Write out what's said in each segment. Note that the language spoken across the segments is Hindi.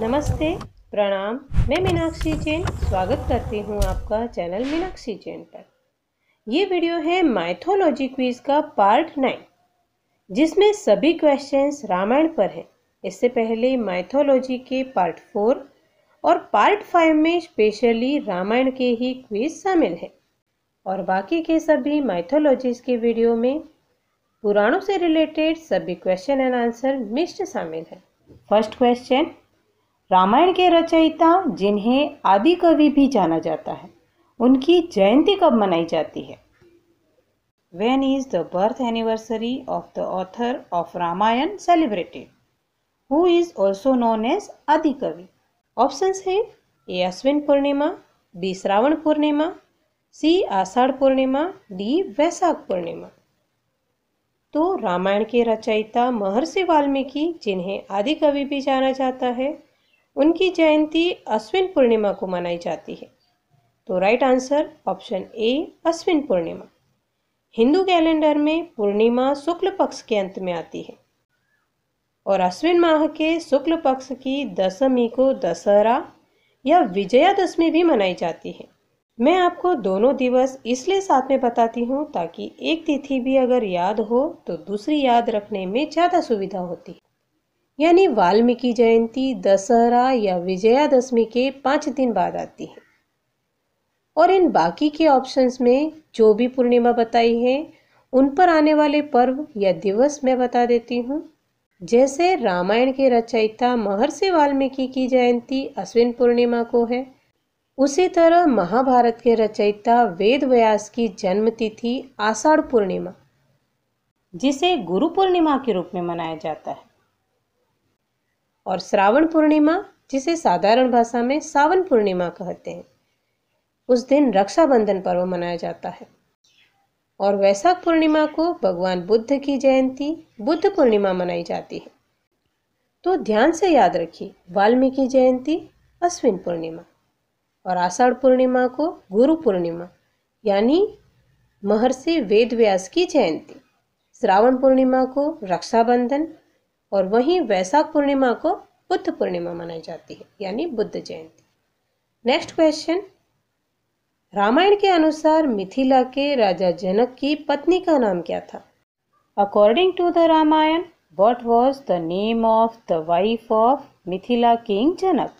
नमस्ते प्रणाम मैं मीनाक्षी जैन स्वागत करती हूँ आपका चैनल मीनाक्षी जैन पर ये वीडियो है माइथोलॉजी क्विज का पार्ट नाइन जिसमें सभी क्वेश्चंस रामायण पर हैं इससे पहले माइथोलॉजी के पार्ट फोर और पार्ट फाइव में स्पेशली रामायण के ही क्विज शामिल हैं और बाकी के सभी माइथोलॉजीज के वीडियो में पुराणों से रिलेटेड सभी क्वेश्चन एंड आंसर मिस्ड शामिल है फर्स्ट क्वेश्चन रामायण के रचयिता जिन्हें आदि कवि भी जाना जाता है उनकी जयंती कब मनाई जाती है when is the birth anniversary of the author of Ramayana celebrated who is also known as Adi Kavi option है A Ashwin Purnima B Shravan Purnima C Ashadh Purnima D Vaishakh Purnima तो रामायण के रचयिता महर्षि वाल्मीकि जिन्हें आदि कवि भी जाना जाता है उनकी जयंती अश्विन पूर्णिमा को मनाई जाती है तो right answer option A Ashwin Purnima Hindu calendar में पूर्णिमा शुक्ल पक्ष के अंत में आती है और अश्विन माह के शुक्ल पक्ष की दशमी को दशहरा या विजयादशमी भी मनाई जाती है मैं आपको दोनों दिवस इसलिए साथ में बताती हूँ ताकि एक तिथि भी अगर याद हो तो दूसरी याद रखने में ज़्यादा सुविधा होती है यानी वाल्मीकि जयंती दशहरा या विजयादशमी के पाँच दिन बाद आती है और इन बाकी के ऑप्शंस में जो भी पूर्णिमा बताई है उन पर आने वाले पर्व या दिवस मैं बता देती हूँ जैसे रामायण के रचयिता महर्षि वाल्मीकि की जयंती अश्विन पूर्णिमा को है उसी तरह महाभारत के रचयिता वेद व्यास की जन्मतिथि आषाढ़ पूर्णिमा जिसे गुरु पूर्णिमा के रूप में मनाया जाता है और श्रावण पूर्णिमा जिसे साधारण भाषा में सावन पूर्णिमा कहते हैं उस दिन रक्षाबंधन पर्व मनाया जाता है और वैशाख पूर्णिमा को भगवान बुद्ध की जयंती बुद्ध पूर्णिमा मनाई जाती है तो ध्यान से याद रखिए वाल्मीकि जयंती अश्विन पूर्णिमा और आषाढ़ पूर्णिमा को गुरु पूर्णिमा यानी महर्षि वेदव्यास की जयंती श्रावण पूर्णिमा को रक्षाबंधन और वहीं वैशाख पूर्णिमा को बुद्ध पूर्णिमा मनाई जाती है यानी बुद्ध जयंती नेक्स्ट क्वेश्चन रामायण के अनुसार मिथिला के राजा जनक की पत्नी का नाम क्या था according to the Ramayana what was the name of the wife of Mithila king Janak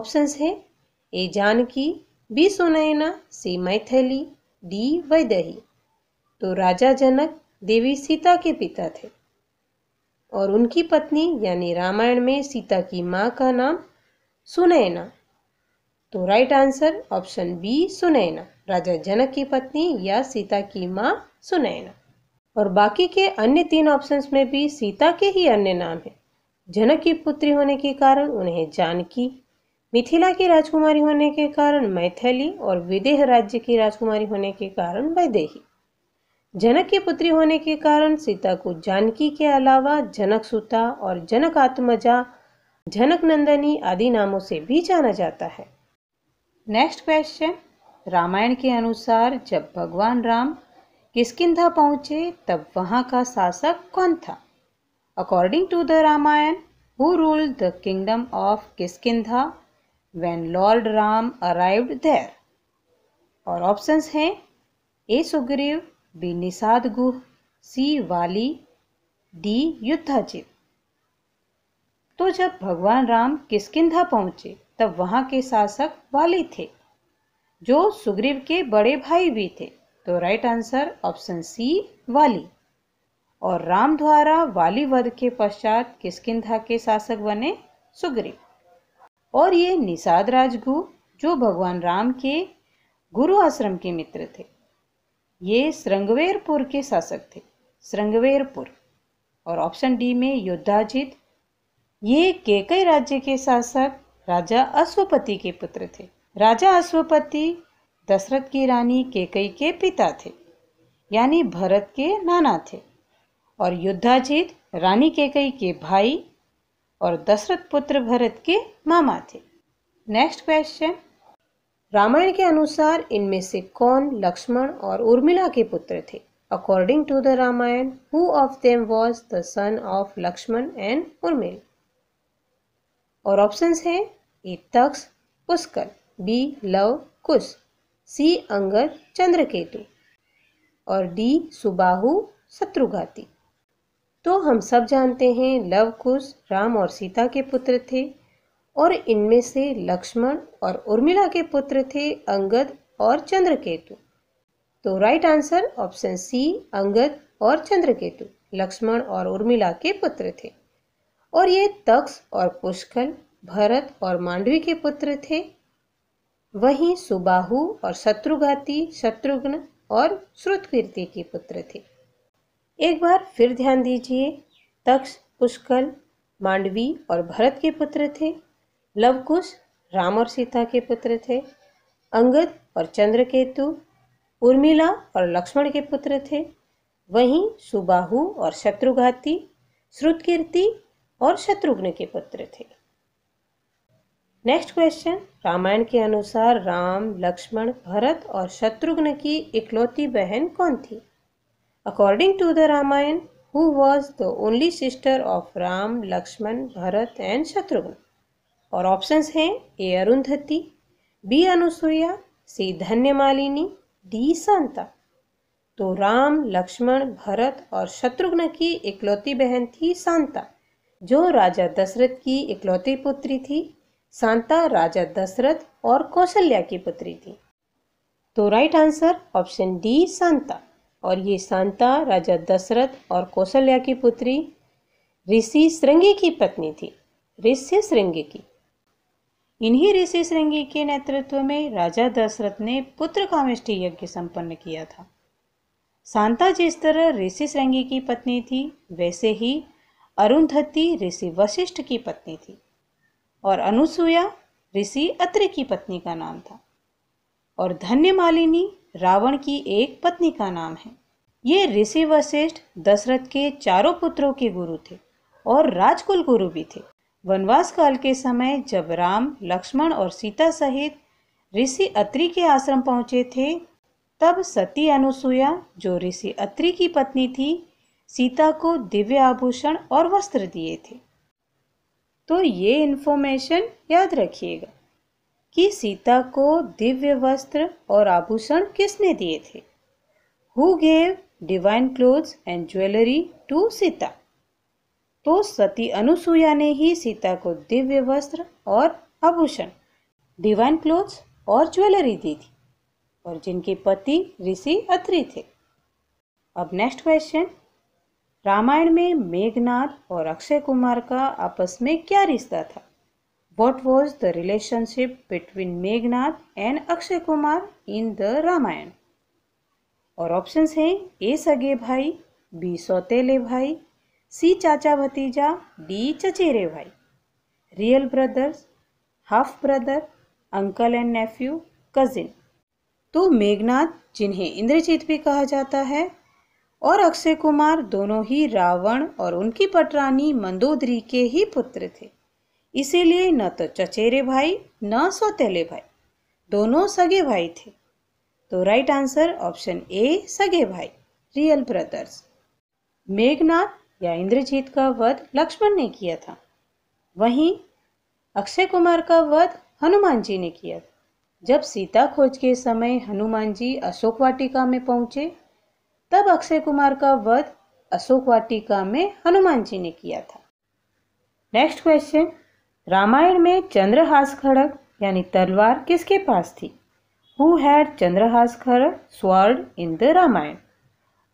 option है A Janaki B Sunaina C Maithili D Vaidehi तो राजा जनक देवी सीता के पिता थे और उनकी पत्नी यानी रामायण में सीता की माँ का नाम सुनैना तो right answer option B Sunaina राजा जनक की पत्नी या सीता की माँ सुनैना और बाकी के अन्य तीन ऑप्शंस में भी सीता के ही अन्य नाम हैं जनक की पुत्री होने के कारण उन्हें जानकी मिथिला की राजकुमारी होने के कारण मैथिली और विदेह राज्य की राजकुमारी होने के कारण वैदेही जनक की पुत्री होने के कारण सीता को जानकी के अलावा जनक सुता और जनक आत्मजा जनक नंदनी आदि नामों से भी जाना जाता है नेक्स्ट क्वेश्चन रामायण के अनुसार जब भगवान राम किसकिधा पहुंचे तब वहां का शासक कौन था according to the Ramayana who rule the kingdom of Kishkindha when lord Ram arrived there और ऑप्शंस हैं A Sugriva B Nishad Guh C Vali D युद्धाजीव तो जब भगवान राम किसकिधा पहुंचे तब वहां के शासक वाली थे जो सुग्रीव के बड़े भाई भी थे तो राइट आंसर ऑप्शन सी वाली और राम द्वारा वाली वध के पश्चात किसकिधा के शासक बने सुग्रीव और ये निषाद राजगु जो भगवान राम के गुरु आश्रम के मित्र थे ये श्रृंगवेरपुर के शासक थे श्रृंगवेरपुर और ऑप्शन डी में योद्धाजीत ये केकई राज्य के शासक राजा अश्वपति के पुत्र थे राजा अश्वपति दशरथ की रानी केकई के पिता थे यानी भरत के नाना थे और युद्धाजीत रानी केकई के भाई और दशरथ पुत्र भरत के मामा थे नेक्स्ट क्वेश्चन रामायण के अनुसार इनमें से कौन लक्ष्मण और उर्मिला के पुत्र थे according to the Ramayana who of them was the son of Lakshman and Urmila और ऑप्शंस हैं A Taksha Pushkar B Lav Kush C Angad Chandraketu और डी सुबाहु शत्रुघाती तो हम सब जानते हैं लव कुश राम और सीता के पुत्र थे और इनमें से लक्ष्मण और उर्मिला के पुत्र थे अंगद और चंद्रकेतु तो right answer option C Angad और चंद्रकेतु लक्ष्मण और उर्मिला के पुत्र थे और ये तक्ष और पुष्कल भरत और मांडवी के पुत्र थे वहीं सुबाहु और शत्रुघाती शत्रुघ्न और श्रुतकीर्ति के पुत्र थे एक बार फिर ध्यान दीजिए तक्ष पुष्कल मांडवी और भरत के पुत्र थे लवकुश राम और सीता के पुत्र थे अंगद और चंद्रकेतु उर्मिला और लक्ष्मण के पुत्र थे वहीं सुबाहु और शत्रुघाती श्रुतकीर्ति और शत्रुघ्न के पुत्र थे नेक्स्ट क्वेश्चन रामायण के अनुसार राम लक्ष्मण भरत और शत्रुघ्न की इकलौती बहन कौन थी according to the Ramayana who was the only sister of Ram Lakshman Bharat and Shatrughna और ऑप्शंस हैं A Arundhati B Anasuya C Dhanyamalini D Shanta तो राम लक्ष्मण भरत और शत्रुघ्न की इकलौती बहन थी शांता जो राजा दशरथ की इकलौती पुत्री थी शांता राजा दशरथ और कौशल्या की पुत्री थी तो right answer option D Shanta और ये शांता राजा दशरथ और कौशल्या की पुत्री ऋषि श्रृंगी की पत्नी थी ऋषि श्रृंगी की इन्हीं ऋषि श्रृंगी के नेतृत्व में राजा दशरथ ने पुत्र कामिष्ठी यज्ञ संपन्न किया था शांता जिस तरह ऋषि श्रृंगी की पत्नी थी वैसे ही अरुंधति ऋषि वशिष्ठ की पत्नी थी और अनुसुया ऋषि अत्र की पत्नी का नाम था और धन्य मालिनी रावण की एक पत्नी का नाम है ये ऋषि वशिष्ठ दशरथ के चारों पुत्रों के गुरु थे और राजकुल गुरु भी थे वनवास काल के समय जब राम लक्ष्मण और सीता सहित ऋषि अत्रि के आश्रम पहुँचे थे तब सती अनुसुया जो ऋषि अत्रि की पत्नी थी सीता को दिव्य आभूषण और वस्त्र दिए थे तो ये इन्फॉर्मेशन याद रखिएगा कि सीता को दिव्य वस्त्र और आभूषण किसने दिए थे who gave divine clothes and jewellery to Sita तो सती अनुसुईया ने ही सीता को दिव्य वस्त्र और आभूषण डिवाइन क्लोथ्स और ज्वेलरी दी थी और जिनके पति ऋषि अत्रि थे अब नेक्स्ट क्वेश्चन रामायण में मेघनाथ और अक्षय कुमार का आपस में क्या रिश्ता था what was the relationship between Meghnath and Akshay Kumar in the Ramayana और ऑप्शंस हैं ए सगे भाई बी सौतेले भाई सी चाचा भतीजा डी चचेरे भाई real brothers half brother uncle and nephew cousin तो मेघनाथ जिन्हें इंद्रजीत भी कहा जाता है और अक्षय कुमार दोनों ही रावण और उनकी पटरानी मंदोदरी के ही पुत्र थे इसीलिए न तो चचेरे भाई न सौतेले भाई दोनों सगे भाई थे तो राइट आंसर ऑप्शन ए सगे भाई रियल ब्रदर्स मेघनाथ या इंद्रजीत का वध लक्ष्मण ने किया था वहीं अक्षय कुमार का वध हनुमान जी ने किया था जब सीता खोज के समय हनुमान जी अशोक वाटिका में पहुंचे तब अक्षय कुमार का वध अशोक वाटिका में हनुमान जी ने किया था नेक्स्ट क्वेश्चन रामायण में चंद्रहास खड़ग यानी तलवार किसके पास थी who had Chandrahas Khadga sword in the Ramayana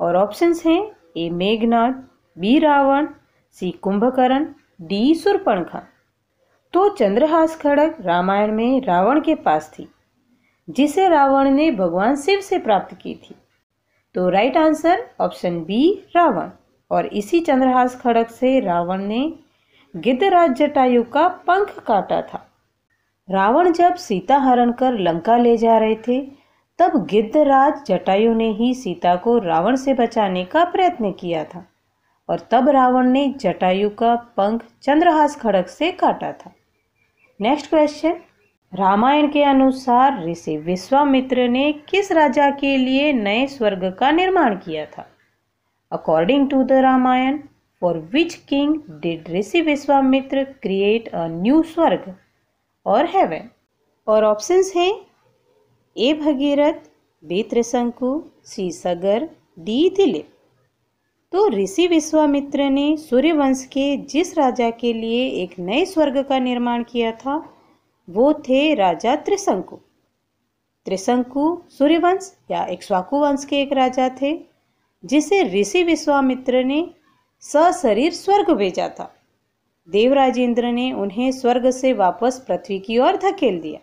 और ऑप्शंस हैं A Meghnath B Ravan C Kumbhakarna D Surpanakha तो चंद्रहास खड़क रामायण में रावण के पास थी जिसे रावण ने भगवान शिव से प्राप्त की थी तो right answer option B Ravan और इसी चंद्रहास खड़क से रावण ने गिद्धराज जटायु का पंख काटा था रावण जब सीता हरण कर लंका ले जा रहे थे तब गिद्धराज जटायु ने ही सीता को रावण से बचाने का प्रयत्न किया था और तब रावण ने जटायु का पंख चंद्रहास खड़क से काटा था नेक्स्ट क्वेश्चन रामायण के अनुसार ऋषि विश्वामित्र ने किस राजा के लिए नए स्वर्ग का निर्माण किया था according to the Ramayana for which king did Rishi Vishwamitra create a new swarg और हेवन और ऑप्शंस हैं A Bhagirath B Trishanku C Sagar D Dilip तो ऋषि विश्वामित्र ने सूर्यवंश के जिस राजा के लिए एक नए स्वर्ग का निर्माण किया था वो थे राजा त्रिशंकु त्रिशंकु सूर्यवंश या इक्श्वाकु वंश के एक राजा थे जिसे ऋषि विश्वामित्र ने सशरीर स्वर्ग भेजा था देवराज इंद्र ने उन्हें स्वर्ग से वापस पृथ्वी की ओर धकेल दिया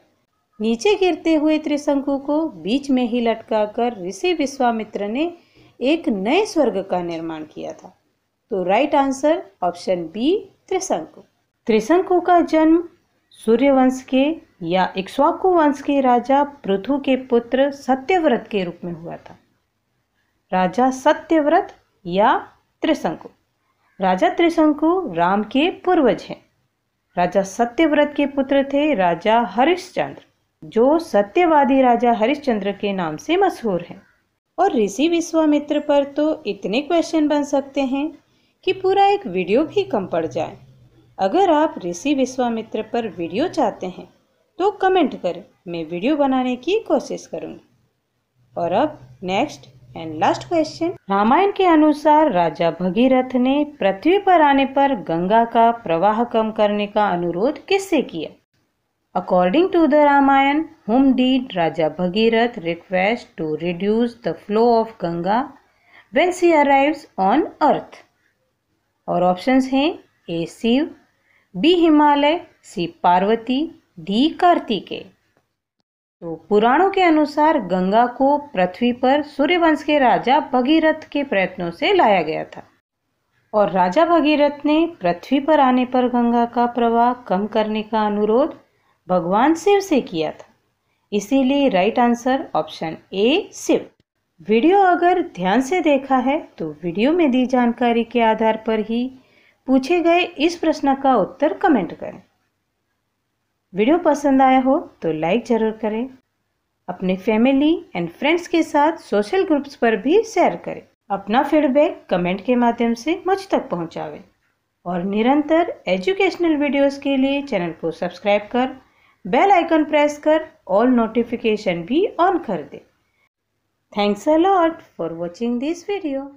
नीचे गिरते हुए त्रिशंकु को बीच में ही लटकाकर ऋषि विश्वामित्र ने एक नए स्वर्ग का निर्माण किया था तो right answer option B Trishanku Trishanku का जन्म सूर्यवंश के या इक्ष्वाकु वंश के राजा पृथु के पुत्र सत्यव्रत के रूप में हुआ था राजा सत्यव्रत या त्रिशंकु राजा त्रिशंकु राम के पूर्वज हैं राजा सत्यव्रत के पुत्र थे राजा हरिश्चंद्र जो सत्यवादी राजा हरिश्चंद्र के नाम से मशहूर हैं और ऋषि विश्वामित्र पर तो इतने क्वेश्चन बन सकते हैं कि पूरा एक वीडियो भी कम पड़ जाए अगर आप ऋषि विश्वामित्र पर वीडियो चाहते हैं तो कमेंट करें मैं वीडियो बनाने की कोशिश करूंगी और अब next and last question Ramayana के अनुसार राजा भगीरथ ने पृथ्वी पर आने पर गंगा का प्रवाह कम करने का अनुरोध किससे किया According to the Ramayan, whom did Raja Bhagirath request to reduce the flow of Ganga when she arrives on earth? और options हैं A Shiv B Himalaya C. Parvati D. Kartike. तो पुराणों के अनुसार गंगा को पृथ्वी पर सूर्यवंश के राजा भगीरथ के प्रयत्नों से लाया गया था और राजा भगीरथ ने पृथ्वी पर आने पर गंगा का प्रवाह कम करने का अनुरोध भगवान शिव से किया था इसीलिए right answer option A Shiv video अगर ध्यान से देखा है तो वीडियो में दी जानकारी के आधार पर ही पूछे गए इस प्रश्न का उत्तर कमेंट करें वीडियो पसंद आया हो तो लाइक ज़रूर करें अपने फैमिली एंड फ्रेंड्स के साथ सोशल ग्रुप्स पर भी शेयर करें अपना फीडबैक कमेंट के माध्यम से मुझ तक पहुंचावे और निरंतर एजुकेशनल वीडियोस के लिए चैनल को सब्सक्राइब कर बेल आइकन प्रेस कर ऑल नोटिफिकेशन भी ऑन कर दे thanks a lot for watching this video